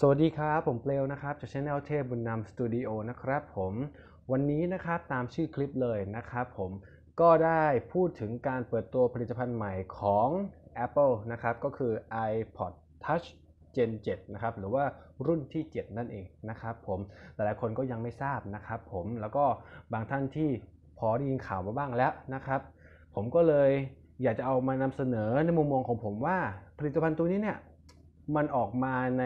สวัสดีครับ ผมเปลวนะครับจากช่ n e l เทพบุญนำสตูดิโอนะครับผม วันนี้นะครับ ตามชื่อคลิปเลยนะครับผมก็ได้พูดถึงการเปิดตัวผลิตภัณฑ์ใหม่ของ Apple นะครับก็คือ iPod Touch Gen 7นะครับ หรือว่ารุ่นที่ 7 นั่นเองนะครับผม หลายๆคนก็ยังไม่ทราบนะครับผมแล้วก็บางท่านที่พอได้ยินข่าวมาบ้างแล้วนะครับ ผมก็เลยอยากจะเอามานำเสนอในมุมมองของผมว่าผลิตภัณฑ์ตัวนี้เนี่ยมันออกมาใน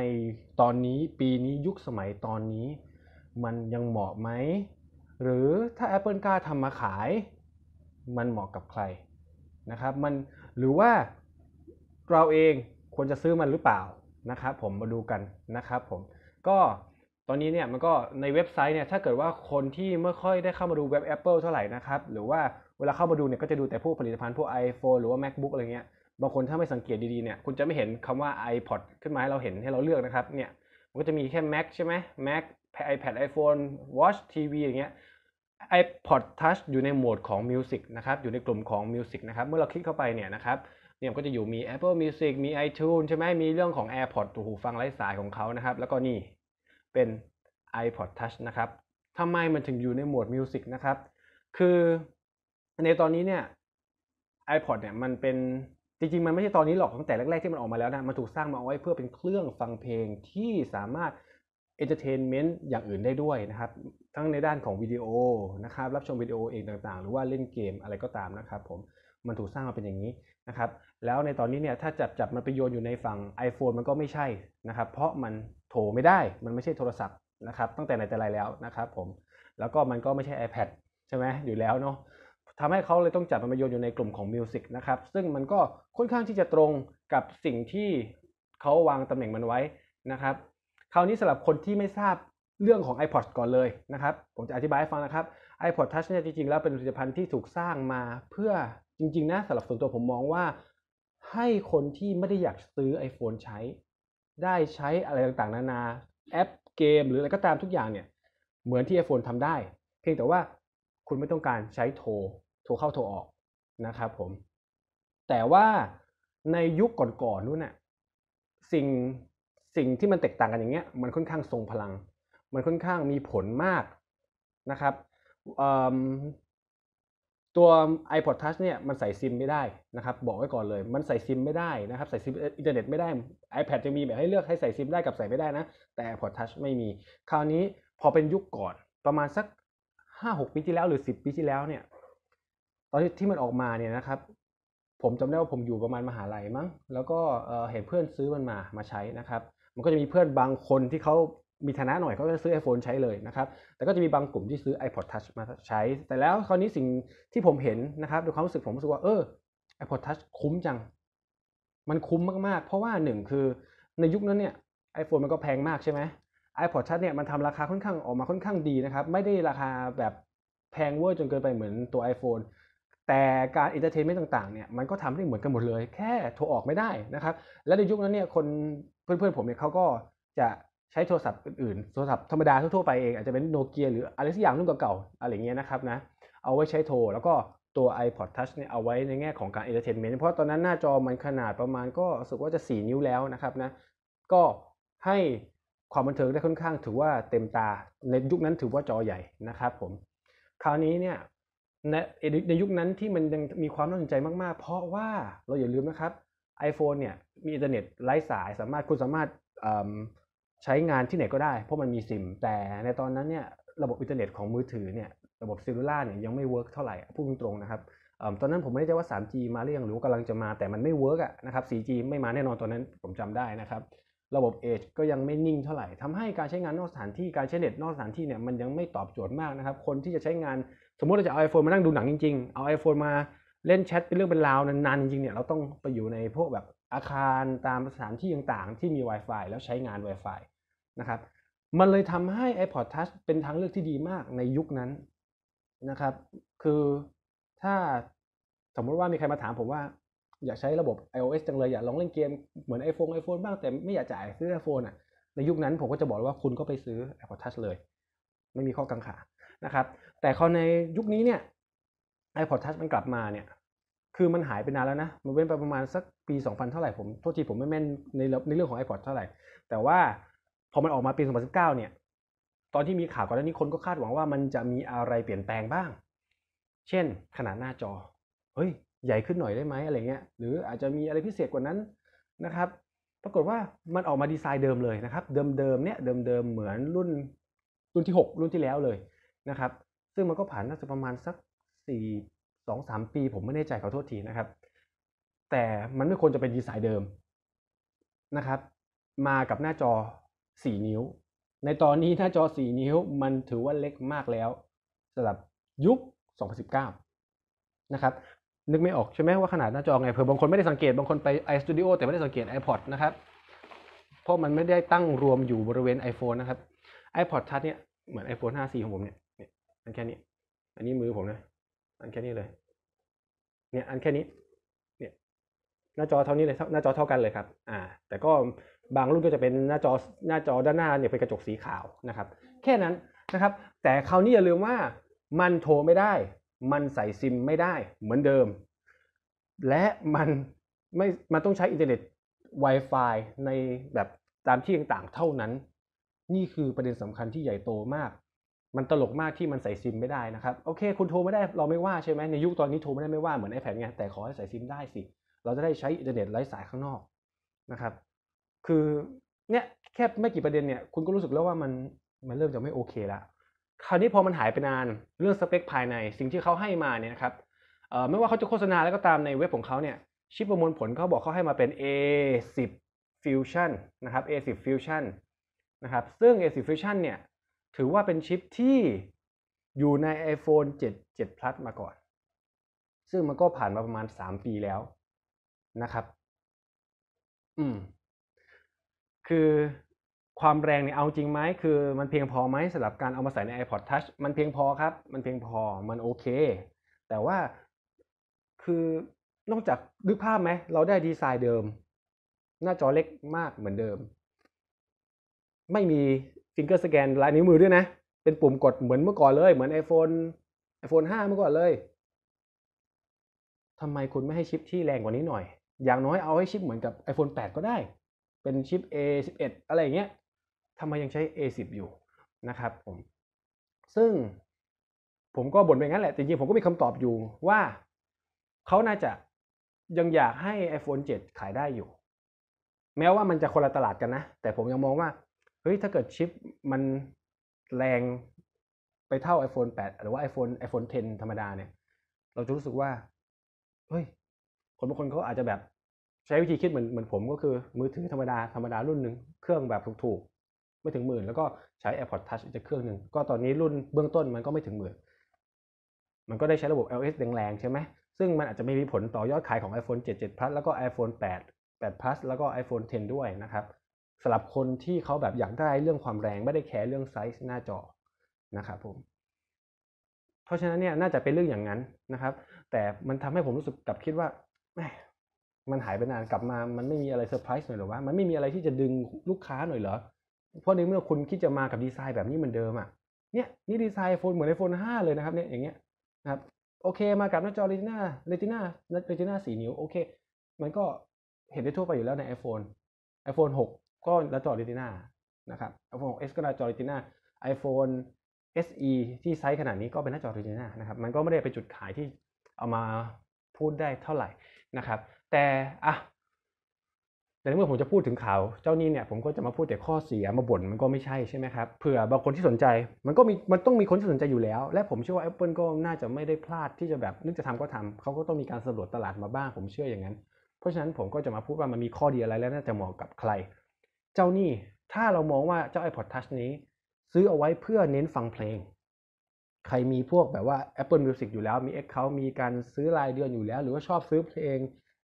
ตอนนี้ปีนี้ยุคสมัยตอนนี้ มันยังเหมาะไหม หรือถ้า Apple กล้าทำมาขาย มันเหมาะกับใครนะครับมันหรือว่าเราเองควรจะซื้อมันหรือเปล่านะครับผมมาดูกันนะครับผมก็ตอนนี้เนี่ยมันก็ในเว็บไซต์เนี่ยถ้าเกิดว่าคนที่ไม่ค่อยได้เข้ามาดูเว็บ Apple เท่าไหร่นะครับหรือว่าเวลาเข้ามาดูเนี่ยก็จะดูแต่พวกผลิตภัณฑ์พวก iPhone หรือว่า MacBook อะไรเงี้ยบางคนถ้าไม่สังเกตดีๆเนี่ยคุณจะไม่เห็นคำว่า iPod ขึ้นมาให้เราเห็นให้เราเลือกนะครับเนี่ยมันก็จะมีแค่ Mac ใช่ไหม Mac iPad iPhone Watch TV อย่างเงี้ย iPod Touch อยู่ในโหมดของ Music นะครับอยู่ในกลุ่มของ Music นะครับเมื่อเราคลิกเข้าไปเนี่ยนะครับเนี่ยก็จะอยู่มี Apple Music มี iTunes ใช่ไหมมีเรื่องของ AirPods หูฟังไร้สายของเขานะครับแล้วก็นี่เป็น iPod Touch นะครับทำไมมันถึงอยู่ในโหมด Music นะครับ คือในตอนนี้เนี่ย iPod เนี่ยมันเป็นจริงๆมันไม่ใช่ตอนนี้หรอกตั้งแต่แรกๆที่มันออกมาแล้วนะมันถูกสร้างมาเอาไว้เพื่อเป็นเครื่องฟังเพลงที่สามารถเอนเตอร์เทนเมนต์อย่างอื่นได้ด้วยนะครับทั้งในด้านของวิดีโอนะครับรับชมวิดีโอเองต่างๆ หรือว่าเล่นเกมอะไรก็ตามนะครับผมมันถูกสร้างมาเป็นอย่างนี้นะครับแล้วในตอนนี้เนี่ยถ้าจับจับมันไปโยนอยู่ในฝั่ง iPhone มันก็ไม่ใช่นะครับเพราะมันโถไม่ได้มันไม่ใช่โทรศัพท์นะครับตั้งแต่ไหนแต่ไรแล้วนะครับผมแล้วก็มันก็ไม่ใช่ iPad ใช่ไหมอยู่แล้วเนาะทำให้เขาเลยต้องจัดมันมาโยนอยู่ในกลุ่มของมิวสิกนะครับ ซึ่งมันก็ค่อนข้างที่จะตรงกับสิ่งที่เขาวางตำแหน่งมันไว้นะครับ คราวนี้สำหรับคนที่ไม่ทราบเรื่องของ iPod ก่อนเลยนะครับ ผมจะอธิบายให้ฟังนะครับ iPod Touch เนี่ยจริงๆแล้วเป็นผลิตภัณฑ์ที่ถูกสร้างมา เพื่อจริงๆนะสำหรับส่วนตัวผมมองว่า ให้คนที่ไม่ได้อยากซื้อ iPhone ใช้ ได้ใช้อะไรต่างๆ นานา แอปเกม หรืออะไรก็ตามทุกอย่างเนี่ยเหมือนที่ iPhone ทำได้ เพียงแต่ว่าคุณไม่ต้องการใช้โทรโทรเข้าโทรออกนะครับผม แต่ว่าในยุคก่อนๆนู้นน่ะสิ่งสิ่งที่มันแตกต่างกันอย่างเงี้ยมันค่อนข้างทรงพลัง มันค่อนข้างมีผลมากนะครับตัว iPod Touch เนี่ยมันใส่ซิมไม่ได้นะครับ บอกไว้ก่อนเลย มันใส่ซิม ไม่ได้นะครับใส่ซิมอินเทอร์เน็ตไม่ได้ iPad จะมีแบบให้เลือกให้ใส่ซิมได้กับใส่ไม่ได้นะ แต่ iPod Touch ไม่มีคราวนี้พอเป็นยุคก่อนประมาณสัก5-6ปีที่แล้วหรือ10ปีที่แล้วเนี่ยตอนที่มันออกมาเนี่ยนะครับ ผมจำได้ว่าผมอยู่ประมาณมหาลัยมั้ง แล้วก็เห็นเพื่อนซื้อมันมา มาใช้นะครับ มันก็จะมีเพื่อนบางคนที่เขามีฐานะหน่อยเขาก็จะซื้อ iPhone ใช้เลยนะครับ แต่ก็จะมีบางกลุ่มที่ซื้อ iPod Touch มาใช้ แต่แล้วคราวนี้สิ่งที่ผมเห็นนะครับด้วยความรู้สึกผมรู้สึกว่า เออ iPod Touch คุ้มจัง มันคุ้มมากๆ เพราะว่าหนึ่งคือ ในยุคนั้นเนี่ยไอโฟนมันก็แพงมากใช่ไหม iPod Touch เนี่ยมันทำราคาค่อนข้างออกมาค่อนข้างดีนะครับ ไม่ได้ราคาแบบแพงเวอร์จนเกินไปเหมือนตัว iPhone แต่การอินเตอร์เทนเมนต์ต่างๆเนี่ยมันก็ทำได้เหมือนกันหมดเลย แค่โทรออกไม่ได้นะครับและในยุคนั้นเนี่ยคนเพื่อน ๆผมเนี่ยเขาก็จะใช้โทรศัพท์อื่นๆโทรศัพท์ธรรมดาทั่ว ๆ ไปเองอาจจะเป็นโนเกียหรืออะไรสักอย่างรุ่นเก่าๆอะไรเงี้ยนะครับนะเอาไว้ใช้โทรแล้วก็ตัว iPod Touch เนี่ยเอาไว้ในแง่ของการอินเตอร์เทนเมนต์เพราะตอนนั้นหน้าจอมันขนาดประมาณก็สึกว่าจะ 4 นิ้วแล้วนะครับนะก็ให้ความบันเทิงได้ค่อนข้างถือว่าเต็มตาในยุคนั้นถือว่าจอใหญ่นะครับผมคราวนี้เนี่ยในในยุคนั้นที่มันยังมีความน่าสนใจมากๆ เพราะว่าเราอย่าลืมนะครับ iPhone เนี่ยมีอินเทอร์เน็ตไร้สายสามารถคุณสามารถใช้งานที่ไหนก็ได้ เพราะมันมีซิม แต่ในตอนนั้นเนี่ยระบบอินเทอร์เน็ตของมือถือเนี่ยระบบซิลูล่าเนี่ยยังไม่เวิร์กเท่าไหร่ พูดตรงๆนะครับ ตอนนั้นผมไม่แน่ใจว่า 3G มาหรือยังหรือากำลังจะมาแต่มันไม่เวิร์กอะนะครับ 4G ไม่มาแน่นอนตอนนั้นผมจำได้นะครับระบบเอ e ก็ยังไม่นิ่งเท่าไหร่ ทำให้การใช้งานนอกสถานที่การใช้เน็ตนอกสถานที่เนี่ยมันยังไม่ตอบโจทย์มากนะครับคนที่จะใช้งานสมมติเราจะเอา iPhone มานั่งดูหนังจริงๆ เอา iPhone มาเล่นแชทเป็นเรื่องเป็นราวนานๆจริงๆเนี่ยเราต้องไปอยู่ในพวกแบบอาคารตามสถานที่ต่างๆที่มี Wi-Fi แล้วใช้งาน Wi-Fi นะครับมันเลยทำให้ iPod Touch เป็นทางเลือกที่ดีมากในยุคนั้นนะครับ คือถ้าสมมติว่ามีใครมาถามผมว่าอยากใช้ระบบ iOS จังเลยอยากลองเล่นเกมเหมือน iPhone iPhone บ้างแต่ไม่อยากจ่ายซื้อ iPhone อ่ะในยุคนั้น ผมก็จะบอกว่าคุณก็ไปซื้อ iPod Touch เลย ไม่มีข้อกังขานะครับแต่เขาในยุคนี้เนี่ย iPod Touch มันกลับมาเนี่ยคือมันหายไปนานแล้วนะ มันเว้นไปประมาณสักปี 2000 เท่าไหร่ผมโทษทีผมไม่แม่นในในเรื่องของ iPod เท่าไหร่ แต่ว่าพอมันออกมาปี 2019 เนี่ย ตอนที่มีข่าวก่อนหน้านี้คนก็คาดหวังว่ามันจะมีอะไรเปลี่ยนแปลงบ้าง เช่นขนาดหน้าจอเฮ้ย ใหญ่ขึ้นหน่อยได้ไหมอะไรเงี้ยหรืออาจจะมีอะไรพิเศษกว่านั้นนะครับปรากฏว่ามันออกมาดีไซน์เดิมเลยนะครับเดิมๆเนี่ย เดิมๆเหมือนรุ่น รุ่นที่ 6 รุ่นที่แล้วเลยนะครับซึ่งมันก็ผ่านน่าจะประมาณสัก4 2 3ปีผมไม่แน่ใจขอโทษทีนะครับแต่มันไม่ควรจะเป็นดีไซน์เดิมนะครับมากับหน้าจอ 4 นิ้ว ในตอนนี้หน้าจอ 4 นิ้วมันถือว่าเล็กมากแล้วสำหรับยุค2019นะครับนึกไม่ออกใช่ไหมว่าขนาดหน้าจอไงเผื่อบางคนไม่ได้สังเกตบางคนไป iStudio แต่ไม่ได้สังเกต iPod นะครับเพราะมันไม่ได้ตั้งรวมอยู่บริเวณ iPhone นะครับ iPod Touch เนี่ยเหมือน iPhone 5C ของผมเนี่ยอันแค่นี้ อันนี้มือผมนะ อันแค่นี้เลย เนี่ย อันแค่นี้ เนี่ย หน้าจอเท่านี้เลย หน้าจอเท่ากันเลยครับ อ่า แต่ก็บางรุ่นก็จะเป็นหน้าจอ หน้าจอด้านหน้าเนี่ยเป็นกระจกสีขาวนะครับ แค่นั้นนะครับ แต่คราวนี้อย่าลืมว่ามันโทรไม่ได้ มันใส่ซิมไม่ได้ เหมือนเดิม และมันไม่ มันต้องใช้อินเทอร์เน็ต Wi-Fi ในแบบตามที่ต่างๆ เท่านั้น นี่คือประเด็นสำคัญที่ใหญ่โตมากมันตลกมากที่มันใส่ซิมไม่ได้นะครับโอเคคุณโทรไม่ได้เราไม่ว่าใช่ไหมในยุคตอนนี้โทรไม่ได้ไม่ว่าเหมือนไอแพดไงแต่ขอให้ใส่ซิมได้สิ เราจะได้ใช้อินเทอร์เน็ตไร้สายข้างนอกนะครับคือเนี่ยแค่ไม่กี่ประเด็นเนี่ยคุณก็รู้สึกแล้วว่ามันมันเริ่มจะไม่โอเคละคราวนี้พอมันหายไปนานเรื่องสเปคภายในสิ่งที่เขาให้มาเนี่ยนะครับไม่ว่าเขาจะโฆษณาแล้วก็ตามในเว็บของเขาเนี่ยชิปประมวลผลเขาบอกเขาให้มาเป็น A10 Fusion นะครับ A10 Fusion นะครับซึ่ง A10 Fusion เนี่ยถือว่าเป็นชิปที่อยู่ใน iPhone 7 7 Plus มาก่อน ซึ่งมันก็ผ่านมาประมาณ 3 ปีแล้วนะครับ อืม คือความแรงเนี่ยเอาจริงไหม คือมันเพียงพอไหมสำหรับการเอามาใส่ใน iPod Touch มันเพียงพอครับ มันเพียงพอ มันโอเค แต่ว่าคือนอกจากดึกภาพไหม เราได้ดีไซน์เดิม หน้าจอเล็กมากเหมือนเดิม ไม่มีฟิงเกอร์สแกนลายนิ้วมือด้วยนะ เป็นปุ่มกดเหมือนเมื่อก่อนเลย เหมือน iPhone iPhone 5 เมื่อก่อนเลยทำไมคุณไม่ให้ชิปที่แรงกว่านี้หน่อย อย่างน้อยเอาให้ชิปเหมือนกับ iPhone 8 ก็ได้ เป็นชิป A11 อะไรอเงี้ยทำไมยังใช้ A10 อยู่นะครับผม ซึ่งผมก็บ่นไปงั้นแหละจริงๆผมก็มีคำตอบอยู่ว่า เขาน่าจะยังอยากให้ iPhone 7 ขายได้อยู่ แม้ว่ามันจะคนละตลาดกันนะแต่ผมยังมองว่าเฮ้ยถ้าเกิดชิปมันแรงไปเท่า iPhone 8 หรือว่า iPhone iPhone 10 ธรรมดาเนี่ย เราจะรู้สึกว่าเฮ้ยคนบางคนเขาอาจจะแบบใช้วิธีคิดเหมือนเหมือนผมก็คือมือถือธรรมดาธรรมดารุ่นหนึ่งเครื่องแบบถูกๆ ไม่ถึงหมื่น แล้วก็ใช้ AirPods Touch จะเครื่องหนึ่งก็ตอนนี้รุ่นเบื้องต้นมันก็ไม่ถึงหมื่น มันก็ได้ใช้ระบบ LS แรงๆใช่ไหม ซึ่งมันอาจจะไม่มีผลต่อยอดขายของ iPhone 7 7 Plus แล้วก็ iPhone 8 8 Plus แล้วก็ iPhone 10 ด้วยนะครับสำหรับคนที่เขาแบบอยากได้เรื่องความแรง ไม่ได้แคร์เรื่องไซส์หน้าจอนะครับผม เพราะฉะนั้นเนี่ยน่าจะเป็นเรื่องอย่างนั้นนะครับ แต่มันทำให้ผมรู้สึกกลับคิดว่ามันหายไปนานกลับมามันไม่มีอะไรเซอร์ไพรส์หน่อยหรอวะมันไม่มีอะไรที่จะดึงลูกค้าหน่อยเหรอ เพราะในเมื่อคุณคิดจะมากับดีไซน์แบบนี้เหมือนเดิมอ่ะเนี่ยนี่ดีไซน์โฟนเหมือนไอโฟนห้าเลยนะครับเนี่ยอย่างเงี้ยนะครับ โอเค มากับหน้าจอเรติน่าเรติน่าเรติน่าสีนิ้วโอเค มันก็เห็นได้ทั่วไปอยู่แล้วใน iPhone iPhone 6ก็้าจอริ t ินานะครับ iPhone 6s ก็ระจอริ t ินา iPhone SE ที่ไซส์ขนาดนี้ก็เป็นหน้าจอริ t ินานะครับมันก็ไม่ได้เป็นจุดขายที่เอามาพูดได้เท่าไหร่นะครับแต่อ่ะ แต่เมื่อผมจะพูดถึงข่าว เจ้านี้เนี่ยผมก็จะมาพูดแต่ข้อเสียมาบ่นมันก็ไม่ใช่ใช่ไหมครับเผื่อบางคนที่สนใจมันก็มีมันต้องมีคนที่สนใจอยู่แล้ว และผมเชื่อว่า Apple ก็น่าจะไม่ได้พลาดที่จะแบบนึกจะทำก็ทำเขาก็ต้องมีการสำรวจตลาดมาบ้าง ผมเชื่ออย่างนั้นเพราะฉะนั้นผมก็จะมาพูดว่ามันมีข้อดีอะไรและน่าจะเหมาะกับใครเจ้านี่ถ้าเรามองว่าเจ้า iPod Touch นี้ ซื้อเอาไว้เพื่อเน้นฟังเพลง ใครมีพวกแบบว่า Apple Music อยู่แล้วมี Account มีการซื้อรายเดือนอยู่แล้ว หรือว่าชอบซื้อเพลง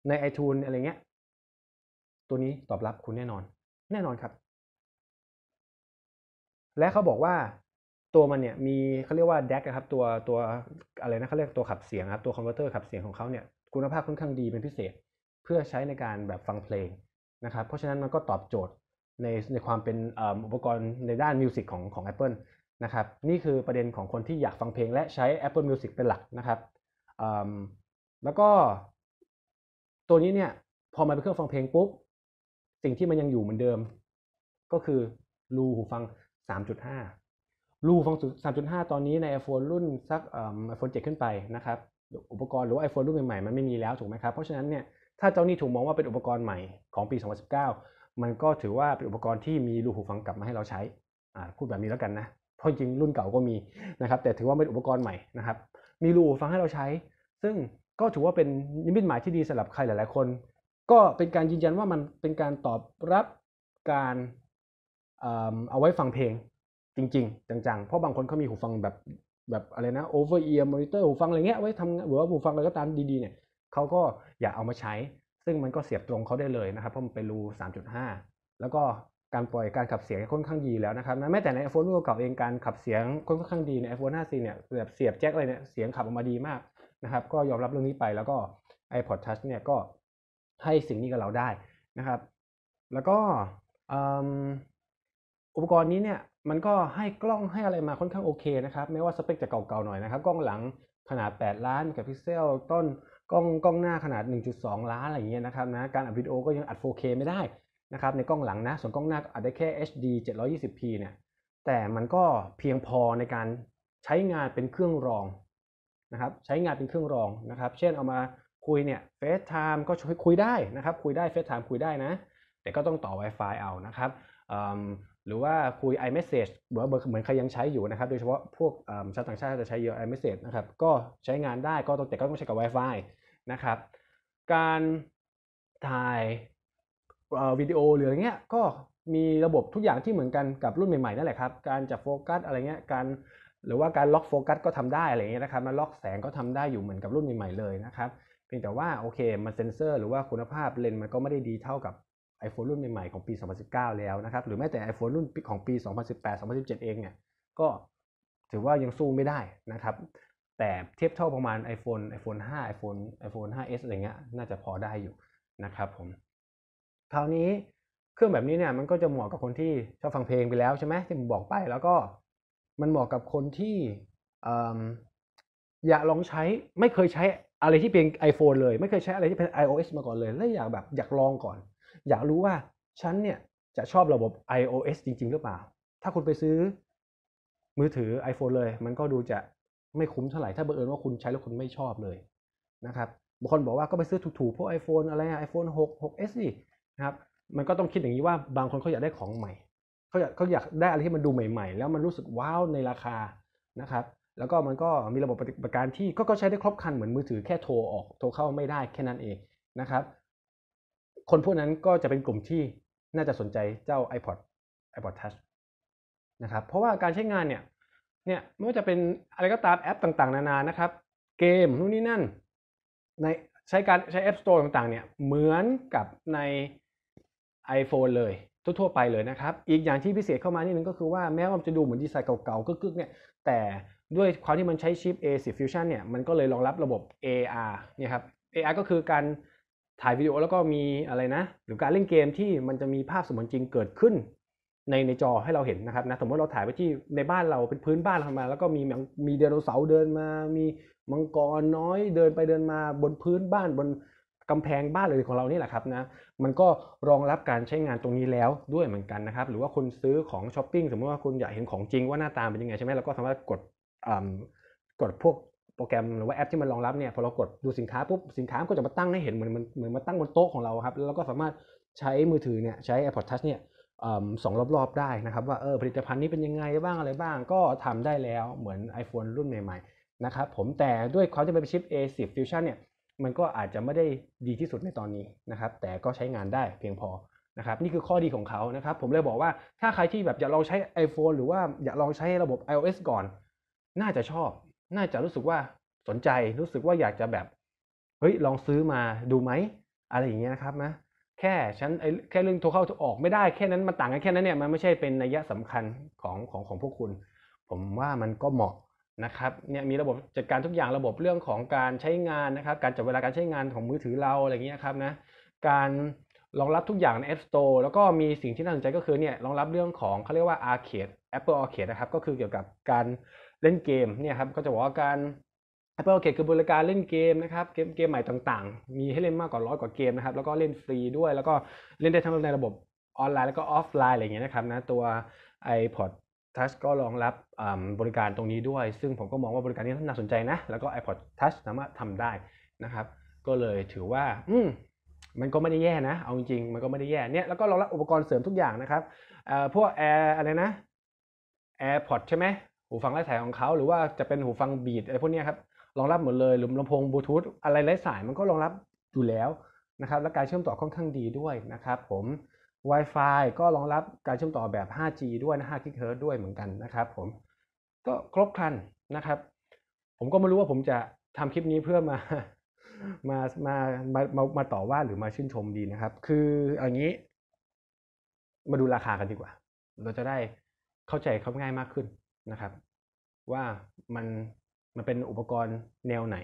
ใน iTunes อะไรเงี้ย ตัวนี้ตอบรับคุณแน่นอน แน่นอนครับ และเขาบอกว่าตัวมันเนี่ยมีเขาเรียกว่า DAC นะครับ ตัวตัวอะไรนะเขาเรียกตัวขับเสียงครับตัวคอมพิวเตอร์ขับเสียงของเขาเนี่ยคุณภาพค่อนข้างดีเป็นพิเศษเพื่อใช้ในการแบบฟังเพลงนะครับ เพราะฉะนั้นมันก็ตอบโจทย์ในในความเป็นอุปกรณ์ในด้านมิวสิกของของ Apple นะครับนี่คือประเด็นของคนที่อยากฟังเพลงและใช้ Apple Music เป็นหลักนะครับแล้วก็ตัวนี้เนี่ยพอมาเป็นเครื่องฟังเพลงปุ๊บ สิ่งที่มันยังอยู่เหมือนเดิม ก็คือรูหูฟัง3.5รูฟัง3.5 ตอนนี้ใน iPhone รุ่นสัก iPhone 7 ขึ้นไปนะครับอุปกรณ์หรือ iPhone รุ่นใหม่ๆมันไม่มีแล้วถูกไหมครับ เพราะฉะนั้นเนี่ยถ้าเจ้านี่ถูกมองว่าเป็นอุปกรณ์ใหม่ของปี 2019มันก็ถือว่าเป็นอุปกรณ์ที่มีรูหูฟังกลับมาให้เราใช้พูดแบบนี้แล้วกันนะ เพราะจริงรุ่นเก่าก็มีนะครับ แต่ถือว่าเป็นอุปกรณ์ใหม่นะครับ มีรูหูฟังให้เราใช้ ซึ่งก็ถือว่าเป็นนิมิตหมายที่ดีสำหรับใครหลายๆคน ก็เป็นการยืนยันว่ามันเป็นการตอบรับการเอาไว้ฟังเพลงจริงๆจังๆ เพราะบางคนเขามีหูฟังแบบแบบอะไรนะ over ear monitor หูฟังอะไรเงี้ย ไว้ทำหรือว่าหูฟังอะไรก็ตามดีๆเนี่ยเขาก็อยากเอามาใช้ซึ่งมันก็เสียบตรงเขาได้เลยนะครับเพราะมันเป็นรู 3.5 แล้วก็การปล่อยการขับเสียงค่อนข้างดีแล้วนะครับแม้แต่ใน iPhone รุ่นเก่าเองการขับเสียงค่อนข้างดีใน iPhone 5C เนี่ยแบบเสียบแจ็คอะไรเนี่ยเสียงขับออกมาดีมากนะครับก็ยอมรับเรื่องนี้ไปแล้วก็ iPod Touch เนี่ยก็ให้สิ่งนี้กับเราได้นะครับ แล้วก็อุปกรณ์นี้เนี่ยมันก็ให้กล้องให้อะไรมาค่อนข้างโอเคนะครับแม้ว่าสเปคจะเก่าๆหน่อยนะครับกล้องหลังขนาด 8 ล้านกับพิกเซลต้นกล้องกล้องหน้าขนาด 1.2 ล้านอะไรอย่างเงี้ยนะครับนะการอัดวิดีโอก็ยังอัด 4K ไม่ได้นะครับ ในกล้องหลังนะ ส่วนกล้องหน้าอัดได้แค่ HD 720p เนี่ยแต่มันก็เพียงพอในการใช้งานเป็นเครื่องรองนะครับใช้งานเป็นเครื่องรองนะครับ เช่นเอามาคุยเนี่ยเฟซไทม์ก็คุยได้นะครับ คุยได้เฟซไทม์คุยได้นะแต่ก็ต้องต่อ Wi-Fi เอานะครับหรือว่าคุย iMessage หรือว่าเหมือนใครยังใช้อยู่นะครับโดยเฉพาะพวกชาวต่างชาติจะใช้เยอะ iMessage นะครับก็ใช้งานได้ก็ตงแต่ก็ต้องใช้กับ Wi-Fi นะครับการถ่ายวิดีโอหรืออะไรเงี้ยก็มีระบบทุกอย่างที่เหมือนกันกับรุ่นใหม่ๆนั่นแหละครับการจับโฟกัสอะไรเงี้ยการหรือว่าการล็อกโฟกัสก็ทำได้อะไรเงี้ยนะครับมาล็อกแสงก็ทำได้อยู่เหมือนกับรุ่นใหม่ๆเลยนะครับเพียงแต่ว่าโอเคมันเซ็นเซอร์หรือว่าคุณภาพเลนส์มันก็ไม่ได้ดีเท่ากับ iPhone รุ่นใหม่ๆของปี 2019 แล้วนะครับ หรือแม้แต่ iPhone รุ่นของปี2018 2017เองเนี่ยก็ถือว่ายังสู้ไม่ได้นะครับ แต่เทียบเท่าประมาณ iPhone iPhone 5 iPhone iPhone 5s อะไรเงี้ยน่าจะพอได้อยู่นะครับผมคราวนี้เครื่องแบบนี้เนี่ยมันก็จะเหมาะกับคนที่ชอบฟังเพลงไปแล้ว ใช่ไหมที่ผมบอกไปแล้วก็มันเหมาะกับคนที่อยากลองใช้ ไม่เคยใช้อะไรที่เป็น iPhone เลย ไม่เคยใช้อะไรที่เป็น iOS มาก่อนเลยแล้วอยากแบบอยากลองก่อนอยากรู้ว่า ฉันเนี่ยจะชอบระบบ iOS จริงๆ หรือเปล่า ถ้าคุณไปซื้อมือถือ iPhone เลย มันก็ดูจะไม่คุ้มเท่าไหร่ ถ้าบังเอิญว่าคุณใช้แล้วคุณไม่ชอบเลยนะครับบางคนบอกว่าก็ไปซื้อถูกๆพวก iPhone อะไรไอโฟน6 6s นี่นะครับมันก็ต้องคิดอย่างนี้ว่าบางคนเขาอยากได้ของใหม่เขาอยากเขาอยากได้อะไรที่มันดูใหม่ๆ แล้วมันรู้สึกว้าวในราคานะครับ แล้วก็มันก็มีระบบปฏิบัติการที่ก็ใช้ได้ครบครันเหมือนมือถือแค่โทรออกโทรเข้าไม่ได้แค่นั้นเองนะครับคนพวกนั้นก็จะเป็นกลุ่มที่น่าจะสนใจเจ้า iPod iPod Touch นะครับเพราะว่าการใช้งานเนี่ยเนี่ยไม่ว่าจะเป็นอะไรก็ตามแอปต่างๆนานานะครับ เกมนู่นนี่นั่นในใช้การใช้แอป Store ต่างๆเนี่ย เหมือนกับใน iPhone เลยทั่วๆไปเลยนะครับ อีกอย่างที่พิเศษเข้ามานี่นึงก็คือว่าแม้ว่ามันจะดูเหมือนดีไซน์เก่าๆกึกๆเนี่ย แต่ด้วยความที่มันใช้ชิป A10 Fusion เนี่ย มันก็เลยรองรับระบบ AR เนี่ยครับ AR ก็คือการถ่ายวิดีโอแล้วก็มีอะไรนะ หรือการเล่นเกมที่มันจะมีภาพสมือนจริงเกิดขึ้น ในในจอให้เราเห็นนะครับนะสมมติเราถ่ายไปที่ในบ้านเราเป็นพื้นบ้านเรามา แล้วก็มีมีไดโนเสาร์เดินมา มีมังกรน้อยเดินไปเดินมา บนพื้นบ้านบนกำแพงบ้านเลยของเรานี่แหละครับนะมันก็รองรับการใช้งานตรงนี้แล้วด้วยเหมือนกันนะครับ หรือว่าคุณซื้อของช้อปปิ้งสมมติว่าคุณอยากเห็นของจริงว่าหน้าตาเป็นยังไงใช่ไหมเราก็สามารถกดกดพวกโปรแกรมหรือว่าแอปที่มันรองรับเนี่ยพอเรากดดูสินค้าปุ๊บ สินค้าก็จะมาตั้งให้เห็นเหมือนมันเหมือนมาตั้งบนโต๊ะของเราครับแล้วเราก็สามารถใช้มือถือเนี่ยใช้ AirPod Touch เนี่ยสองรอบๆได้นะครับว่าเออผลิตภัณฑ์นี้เป็นยังไงบ้างอะไรบ้าง ก็ทำได้แล้วเหมือน iPhone รุ่นใหม่ๆนะครับผมแต่ด้วยเขาจะเป็นชิป A10 Fusion เนี่ยมันก็อาจจะไม่ได้ดีที่สุดในตอนนี้นะครับแต่ก็ใช้งานได้เพียงพอนะครับนี่คือข้อดีของเขานะครับผมเลยบอกว่าถ้าใครที่แบบอยากลองใช้ iPhone หรือว่าอยากลองใช้ระบบ iOS ก่อน น่าจะชอบน่าจะรู้สึกว่าสนใจรู้สึกว่าอยากจะแบบเฮ้ยลองซื้อมาดูไหมอะไรอย่างเงี้ยนะครับนะแค่ฉันไอ้แค่เรื่องโทรเข้าโทรออกไม่ได้แค่นั้นมันต่างกันแค่นั้นเนี่ยมันไม่ใช่เป็นนัยสำคัญของของของพวกคุณ ผมว่ามันก็เหมาะนะครับเนี่ยมีระบบจัดการทุกอย่างระบบเรื่องของการใช้งานนะครับ การจับเวลาการใช้งานของมือถือเราอะไรอย่างเงี้ยครับนะการรองรับทุกอย่างใน App Store แล้วก็มีสิ่งที่น่าสนใจก็คือเนี่ยรองรับเรื่องของเขาเรียกว่า Arcade Apple Arcade นะครับ ก็คือเกี่ยวกับการเล่นเกมเนี่ยครับก็จะบอกว่าการ Apple Arcade คือบริการเล่นเกมนะครับเกม เกมใหม่ต่างๆมีให้เล่นมากกว่าร้อยกว่าเกมนะครับแล้วก็เล่นฟรีด้วย แล้วก็เล่นได้ทั้งในระบบออนไลน์แล้วก็ออฟไลน์อะไรเงี้ยนะครับนะตัว iPod Touch ก็รองรับบริการตรงนี้ด้วย ซึ่งผมก็มองว่าบริการนี้น่าสนใจนะ แล้วก็ iPod Touch สามารถทำได้นะครับ ก็เลยถือว่า อืมมันก็ไม่ได้แย่นะ เอาจริงมันก็ไม่ได้แย่เนี่ยแล้วก็รองรับอุปกรณ์เสริมทุกอย่างนะครับพวกแอร์อะไรนะ AirPod ใช่ไหมหูฟังไร้สายของเขา หรือว่าจะเป็นหูฟังบีดอะไรพวกนี้ครับรองรับหมดเลยหรือลำโพงบลูทูธอะไรไร้สายมันก็รองรับอยู่แล้วนะครับ และการเชื่อมต่อค่อนข้างดีด้วยนะครับ ผม Wi-Fi ก็รองรับการเชื่อมต่อแบบ 5G ด้วยนะ5 g h z ด้วยเหมือนกันนะครับ ผมก็ครบครันนะครับ ผมก็ไม่รู้ว่าผมจะทำคลิปนี้เพื่อมามามา มามามาต่อว่าหรือมาชื่นชมดีนะครับ คืออย่างนี้ มาดูราคากันดีกว่า เราจะได้เข้าใจเขาง่ายมากขึ้นนะครับว่ามันมันเป็นอุปกรณ์แนวไหน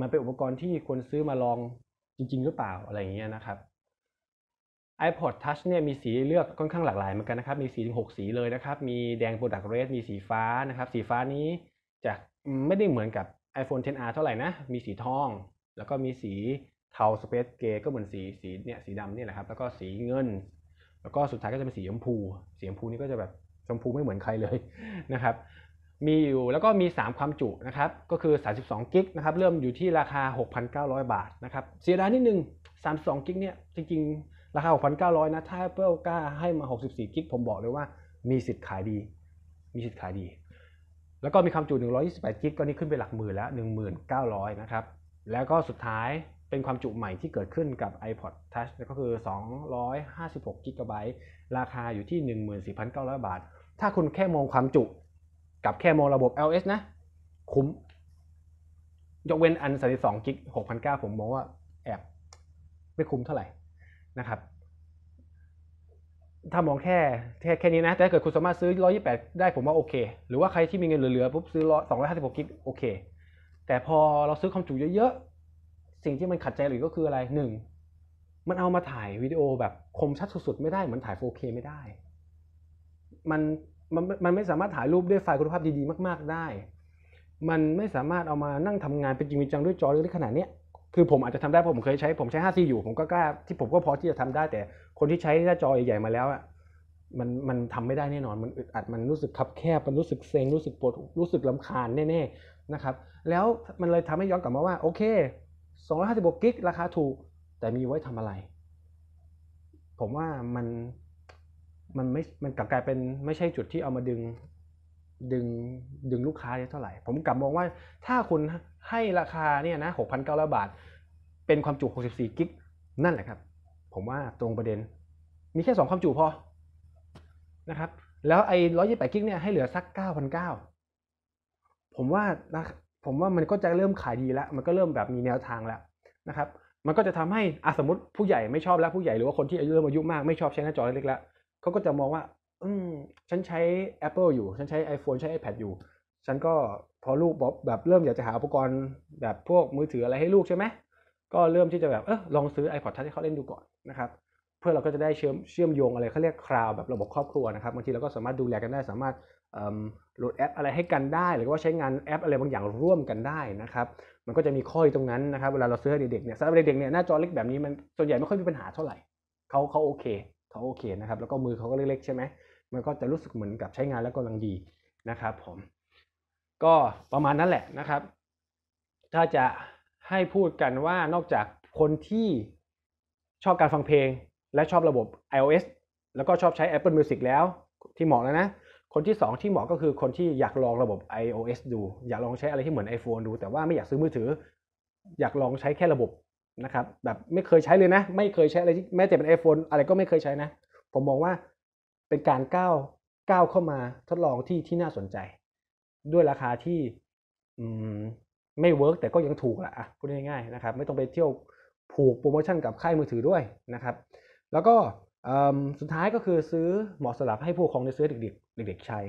มันเป็นอุปกรณ์ที่คนซื้อมาลองจริงๆหรือเปล่าอะไรอย่างเงี้ยนะครับ iPod Touch เนี่ยมีสีเลือกค่อนข้างหลากหลายเหมือนกันนะครับมีสีถึง6 สีเลยนะครับ มีแดงโปรดักเรสมีสีฟ้านะครับ สีฟ้านี้จะไม่ได้เหมือนกับ iPhone 10R เท่าไหร่นะ มีสีทอง แล้วก็มีสีเทาสเปซเกย์ก็เหมือนสีสีเนี่ยสีดำเนี่ยแหละครับ แล้วก็สีเงิน แล้วก็สุดท้ายก็จะเป็นสีชมพูสีชมพูนี่ก็จะแบบชมพูไม่เหมือนใครเลยนะครับ มีอยู่แล้วก็มี 3 ความจุนะครับ ก็คือ 32 กิกนะครับเริ่มอยู่ที่ราคา 6,900 บาทนะครับเสียดายนิดนึง 32 กิกเนี่ยจริง ๆ ราคา 6,900นะถ้า Apple กล้าให้มา 64 กิก ผมบอกเลยว่ามีสิทธิ์ขายดี มีสิทธิ์ขายดี แล้วก็มีความจุ 128 กิกก็นี่ขึ้นไปหลักหมื่นแล้ว 1,900นะครับแล้วก็สุดท้ายเป็นความจุใหม่ที่เกิดขึ้นกับ iPod Touch ก็คือ256 g b ราคาอยู่ที่ 14,900บาทถ้าคุณแค่มองความจุกับแค่มองระบบ LS นะ คุ้ม ยกเว้นอันสสองกิกหกพันเก้าผมมองว่าแอบไม่คุ้มเท่าไหร่นะครับถ้ามองแค่แค่แค่นี้นะ แต่ถ้าเกิดคุณสามารถซื้อ 128 ได้ผมว่าโอเค หรือว่าใครที่มีเงินเหลือๆปุ๊บซื้อ256กิกโอเค แต่พอเราซื้อความจุเยอะๆ สิ่งที่มันขัดใจหรือก็คืออะไรหนึ่ง มันเอามาถ่ายวิดีโอแบบคมชัดสุดๆไม่ได้เหมือนถ่าย 4K ไม่ได้ มันมันมันไม่สามารถถ่ายรูปด้วยไฟล์คุณภาพดีๆ มากๆได้ มันไม่สามารถเอามานั่งทำงานเป็นจริงจังด้วยจอเล็กๆขนาดนี้คือผมอาจจะทำได้ผมเคยใช้ ผมใช้5 c อยู่ผมก็กล้าที่ผมก็พอที่จะทำได้แต่คนที่ใช้หน้าจอใหญ่ๆมาแล้วอ่ะมันมันทำไม่ได้แน่นอน มันอึดอัดมันรู้สึกคับแคบมันรู้สึกเซ็งรู้สึกปวดรู้สึกลำคาญแน่ๆนะครับ แล้วมันเลยทำให้ย้อนกลับมาว่าโอเค256กิกราคาถูกแต่มีไว้ทำอะไร ผมว่ามันมันไม่ มันกลับกลายเป็นไม่ใช่จุดที่เอามาดึง ดึง ดึงลูกค้าได้เท่าไหร่ ผมกลับมองว่า ถ้าคุณให้ราคาเนี่ยนะหกพันเก้าร้อยบาท เป็นความจุหกสสิบี่กิก นั่นแหละครับ ผมว่าตรงประเด็น มีแค่สองความจุพอ นะครับ แล้วไอ้ร้อยยี่สิบแปดกิกเนี่ยให้เหลือสักเก้าพันเก้าผมว่านะผมว่ามันก็จะเริ่มขายดีแล้ว มันก็เริ่มแบบมีแนวทางแล้วนะครับ มันก็จะทำให้อสมมติผู้ใหญ่ไม่ชอบแล้วผู้ใหญ่หรือว่าคนที่อายุเริ่มอายุมากไม่ชอบใช้หน้าจอเล็กแล้วเขาก็จะมองว่า อืมฉันใช้ Apple อยู่ ฉันใช้ iPhone ใช้ iPad อยู่ ฉันก็พอลูกบอกแบบเริ่มอยากจะหาอุปกรณ์แบบพวกมือถืออะไรให้ลูกใช่ไหม ก็เริ่มที่จะแบบเออลองซื้อ iPod Touch ให้เขาเล่นดูก่อนนะครับ เพื่อเราก็จะได้เชื่อมเชื่อมโยงอะไรเขาเรียกคลาวแบบระบบครอบครัวนะครับบางทีเราก็สามารถดูแลกันได้สามารถโหลดแอปอะไรให้กันได้ หรือว่าใช้งานแอปอะไรบางอย่างร่วมกันได้นะครับ มันก็จะมีข้อตรงนั้นนะครับเวลาเราซื้อให้เด็กๆเนี่ยสำหรับเด็กๆเนี่ยหน้าจอเล็กแบบนี้มันส่วนใหญ่ไม่ค่อยมีปัญหาเท่าไหร่เขาเขาโอเคเขาโอเคนะครับแล้วก็มือเขาก็เล็กๆใช่ไหมมันก็จะรู้สึกเหมือนกับใช้งานแล้วกำลังดีนะครับผมก็ประมาณนั้นแหละนะครับถ้าจะให้พูดกันว่านอกจากคนที่ชอบการฟังเพลงและชอบระบบ iOS แล้วก็ชอบใช้ Apple Music แล้วที่เหมาะแล้วนะคนที่ 2 ที่เหมาะก็คือคนที่อยากลองระบบ iOS ดู อยากลองใช้อะไรที่เหมือน iPhone ดู แต่ว่าไม่อยากซื้อมือถือ อยากลองใช้แค่ระบบนะครับแบบไม่เคยใช้เลยนะ ไม่เคยใช้อะไรแม้แต่เป็น iPhone อะไรก็ไม่เคยใช้นะ ผมมองว่าเป็นการก้าวก้าวเข้ามาทดลองที่ที่น่าสนใจ ด้วยราคาที่ไม่เวิร์กแต่ก็ยังถูกละอ่ะพูดง่ายๆนะครับไม่ต้องไปเที่ยวผูกโปรโมชั่นกับค่ายมือถือด้วยนะครับ แล้วก็สุดท้ายก็คือซื้อเหมาะสำหรับให้ผู้ปกครองได้ซื้อเด็กๆเด็กๆใช้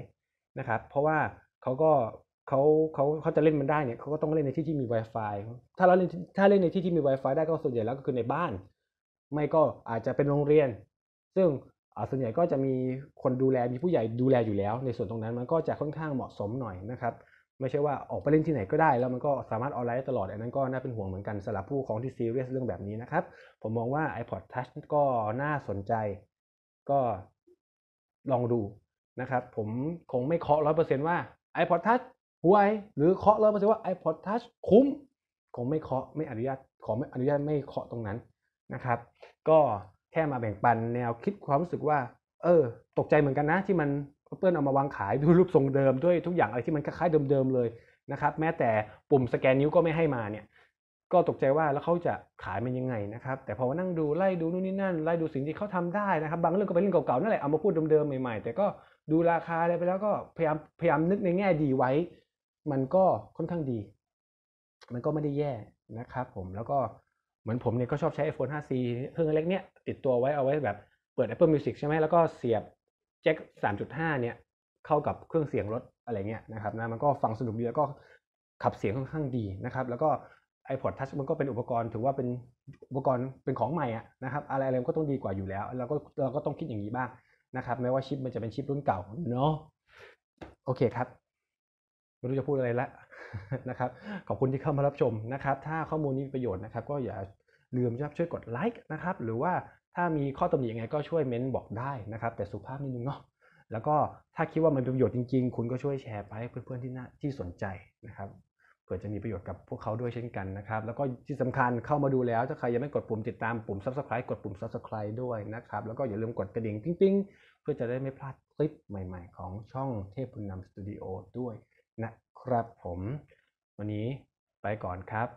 นะครับ เพราะว่าเขาก็เขาเขาเขาจะเล่นมันได้เนี่ย เขาก็ต้องเล่นในที่ที่มี Wi-Fi ถ้าเราเล่นถ้าเล่นในที่ที่มี Wi-Fi ได้ก็ส่วนใหญ่แล้วก็คือในบ้าน ไม่ก็อาจจะเป็นโรงเรียน ซึ่งส่วนใหญ่ก็จะมีคนดูแลมีผู้ใหญ่ดูแลอยู่แล้ว ในส่วนตรงนั้นมันก็จะค่อนข้างเหมาะสมหน่อยนะครับ ไม่ใช่ว่าออกไปเล่นที่ไหนก็ได้แล้วมันก็สามารถออนไลน์ตลอดอันนั้นก็น่าเป็นห่วงเหมือนกันสำหรับผู้ของที่ซีเรียสเรื่องแบบนี้นะครับ ผมมองว่า iPod Touch ก็น่าสนใจก็ลองดูนะครับ ผมคงไม่เคาะร้อยเปอร์เซ็นต์ว่า iPod Touch หวหรือเคาะแล้วมันจะว่า iPod Touch คุ้มคงไม่เคาะ ไม่อนุญาตขอไม่อนุญาตไม่เคาะตรงนั้นนะครับก็แค่มาแบ่งปันแนวคิดความรู้สึกว่าเออตกใจเหมือนกันนะ ที่มันเพื่อนเอามาวางขายด้วยรูปทรงเดิมด้วยทุกอย่างอะไรที่มันคล้ายๆเดิม ๆ เลยนะครับแม้แต่ปุ่มสแกนนิ้วก็ไม่ให้มาเนี่ยก็ตกใจว่าแล้วเขาจะขายมันยังไงนะครับแต่พอมานั่งดูไล่ดูนู่นนี่นั่นไล่ดูสิ่งที่เขาทำได้นะครับ บางเรื่องก็เป็นเรื่องเก่าๆนั่นแหละเอามาพูดเดิมๆใหม่ๆแต่ก็ดูราคาอะไรไปแล้วก็พยายามพยายามนึกในแง่ดีไว้มันก็ค่อนข้างดี มันก็ไม่ได้แย่นะครับ ผมแล้วก็เหมือนผมเนี่ยก็ชอบใช้ iPhone 5C เครื่องเล็กเนี้ยติดตัวไว้เอาไว้แบบเปิด Apple Music ใช่ไหมแล้วก็เสียบแจ็ค3.5 เนี่ย เข้ากับเครื่องเสียงรถอะไรเงี้ยนะครับนะมันก็ฟังสนุกดีแล้วก็ขับเสียงค่อนข้างดีนะครับ แล้วก็ iPod Touch มันก็เป็นอุปกรณ์ ถือว่าเป็นอุปกรณ์เป็นของใหม่อะนะครับอะไรอะไรก็ต้องดีกว่าอยู่แล้วเราก็เราก็ต้องคิดอย่างนี้บ้างนะครับ แม้ว่าชิปมันจะเป็นชิปรุ่นเก่าเนาะโอเคครับไม่รู้จะพูดอะไรละนะครับ ขอบคุณที่เข้ามารับชมนะครับ ถ้าข้อมูลนี้มีประโยชน์นะครับ ก็อย่าลืมช่วยกดไลค์นะครับ หรือว่าถ้ามีข้อตำหนิยังไง ก็ช่วยเม้นบอกได้นะครับ แต่สุภาพนิดนึงเนาะ แล้วก็ถ้าคิดว่ามันเป็นประโยชน์จริงๆ คุณก็ช่วยแชร์ไปให้เพื่อนๆที่น่าที่สนใจนะครับ เผื่อจะมีประโยชน์กับพวกเขาด้วยเช่นกันนะครับ แล้วก็ที่สำคัญเข้ามาดูแล้ว ถ้าใครยังไม่กดปุ่มติดตามปุ่ม subscribe กดปุ่ม subscribe ด้วยนะครับ แล้วก็อย่าลืมกดกระดิ่งปิ๊งๆ เพื่อจะได้ไม่พลาดคลิปใหม่ๆ ของช่องเทพบุญนำสตูดิโอด้วยนะครับผมวันนี้ไปก่อนครับ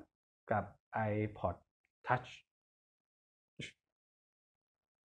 กับ iPod Touch